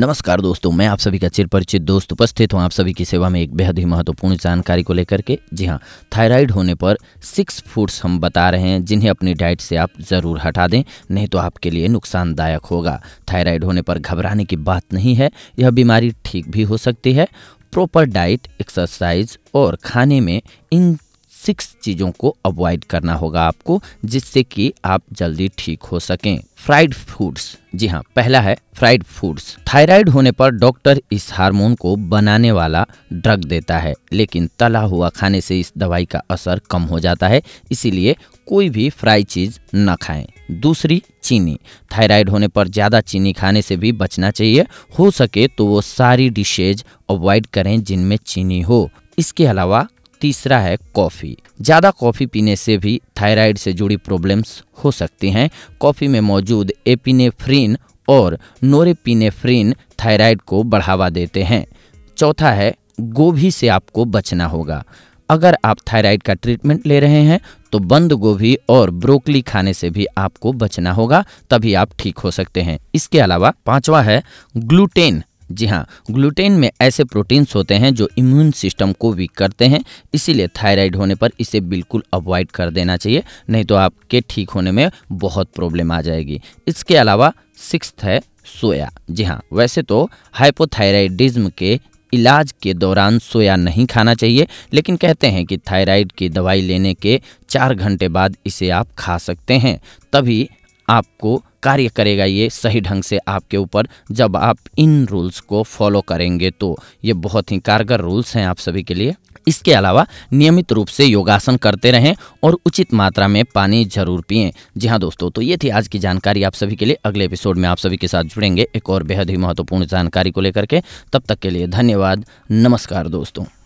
नमस्कार दोस्तों मैं आप सभी का चिर परिचित दोस्त उपस्थित हूँ आप सभी की सेवा में एक बेहद ही महत्वपूर्ण जानकारी को लेकर के जी हाँ थायराइड होने पर सिक्स फूड्स हम बता रहे हैं जिन्हें अपनी डाइट से आप ज़रूर हटा दें नहीं तो आपके लिए नुकसानदायक होगा थायराइड होने पर घबराने की बात नहीं है यह बीमारी ठीक भी हो सकती है प्रॉपर डाइट एक्सरसाइज और खाने में इन सिक्स चीज़ों को अवॉइड करना होगा आपको जिससे कि आप जल्दी ठीक हो सकें फ्राइड फूड्स जी हाँ पहला है फ्राइड फूड्स थायराइड होने पर डॉक्टर इस हार्मोन को बनाने वाला ड्रग देता है लेकिन तला हुआ खाने से इस दवाई का असर कम हो जाता है इसीलिए कोई भी फ्राई चीज़ न खाएं दूसरी चीनी थायराइड होने पर ज़्यादा चीनी खाने से भी बचना चाहिए हो सके तो वो सारी डिशेज अवॉइड करें जिनमें चीनी हो इसके अलावा तीसरा है कॉफ़ी ज़्यादा कॉफ़ी पीने से भी थायराइड से जुड़ी प्रॉब्लम्स हो सकती हैं कॉफ़ी में मौजूद एपिनेफ्रिन और नोरेपिनेफ्रिन थायराइड को बढ़ावा देते हैं चौथा है गोभी से आपको बचना होगा अगर आप थायराइड का ट्रीटमेंट ले रहे हैं तो बंद गोभी और ब्रोकली खाने से भी आपको बचना होगा तभी आप ठीक हो सकते हैं इसके अलावा पांचवा है ग्लूटेन जी हाँ ग्लूटेन में ऐसे प्रोटीन्स होते हैं जो इम्यून सिस्टम को वीक करते हैं इसीलिए थायराइड होने पर इसे बिल्कुल अवॉइड कर देना चाहिए नहीं तो आपके ठीक होने में बहुत प्रॉब्लम आ जाएगी इसके अलावा सिक्स है सोया जी हाँ वैसे तो हाइपोथायराइडिज्म के इलाज के दौरान सोया नहीं खाना चाहिए लेकिन कहते हैं कि थायराइड की दवाई लेने के चार घंटे बाद इसे आप खा सकते हैं तभी आपको कार्य करेगा ये सही ढंग से आपके ऊपर जब आप इन रूल्स को फॉलो करेंगे तो ये बहुत ही कारगर रूल्स हैं आप सभी के लिए इसके अलावा नियमित रूप से योगासन करते रहें और उचित मात्रा में पानी जरूर पिए जी हाँ दोस्तों तो ये थी आज की जानकारी आप सभी के लिए अगले एपिसोड में आप सभी के साथ जुड़ेंगे एक और बेहद ही महत्वपूर्ण जानकारी को लेकर के तब तक के लिए धन्यवाद नमस्कार दोस्तों